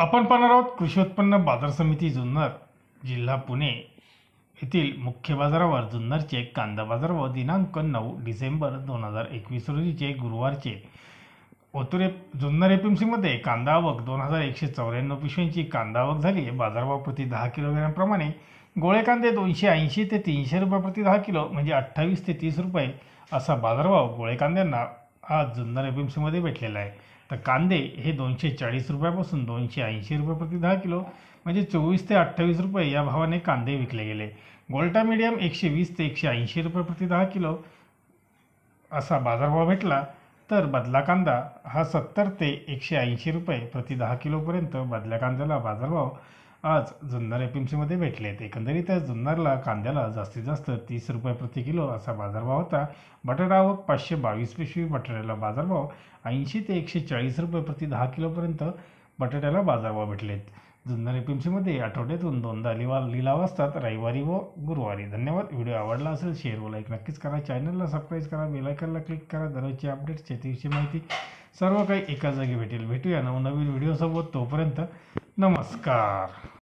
आपण पाहणार आहोत कृषी उत्पन्न बाजार समिती जुन्नर जिल्हा पुणे येथील मुख्य बाजारावर जुन्नरचे कांदा बाजार व दिनांक नऊ डिसेंबर दोन हजार एकवीस रोजीचे गुरुवारचे ओतुरे जुन्नर एम सीमध्ये कांदा आवक दोन हजार एकशे चौऱ्याण्णव पिशवींची कांदा आवक झाली आहे बाजारभाव प्रति दहा किलोग्रॅमप्रमाणे गोळे कांदे दोनशे ऐंशी ते तीनशे रुपये प्रति दहा किलो म्हणजे अठ्ठावीस ते तीस रुपये असा बाजारभाव गोळे कांद्यांना आज जुन्नर एम सीमध्ये भेटलेला आहे तर कांदे हे दोनशे चाळीस रुपयापासून दोनशे ऐंशी रुपये प्रति दहा किलो म्हणजे चोवीस ते अठ्ठावीस रुपये या भावाने कांदे विकले गेले गोल्टा मिडियम एकशे वीस ते एकशे ऐंशी रुपये प्रति दहा किलो असा बाजारभाव भेटला तर बदला कांदा हा सत्तर ते एकशे ऐंशी रुपये प्रति दहा किलोपर्यंत बदल्या कांद्याला बाजारभाव आज जुन्नर एफ भेटले आहेत भेटलेत एकंदरीतच जुन्नरला कांद्याला जास्तीत जास्त तीस रुपये प्रति किलो असा बाजारभाव होता बटाटा व पाचशे बावीस पिशवी बटाट्याला बाजारभाव ऐंशी ते एकशे चाळीस रुपये प्रति दहा किलोपर्यंत बटाट्याला बाजारभाव भेटलेत जुन्नर एफ आठवड्यातून दोनदा लिवा लिलाव असतात रविवारी व गुरुवारी धन्यवाद व्हिडिओ आवडला असेल शेअर व लाईक नक्कीच करा चॅनलला सबस्क्राईब करा बेलायकनला क्लिक करा दररोजची अपडेट्स शेतीविषयी माहिती सर्व काही एका जागी भेटेल भेटूया नवनवीन व्हिडिओसोबत तोपर्यंत नमस्कार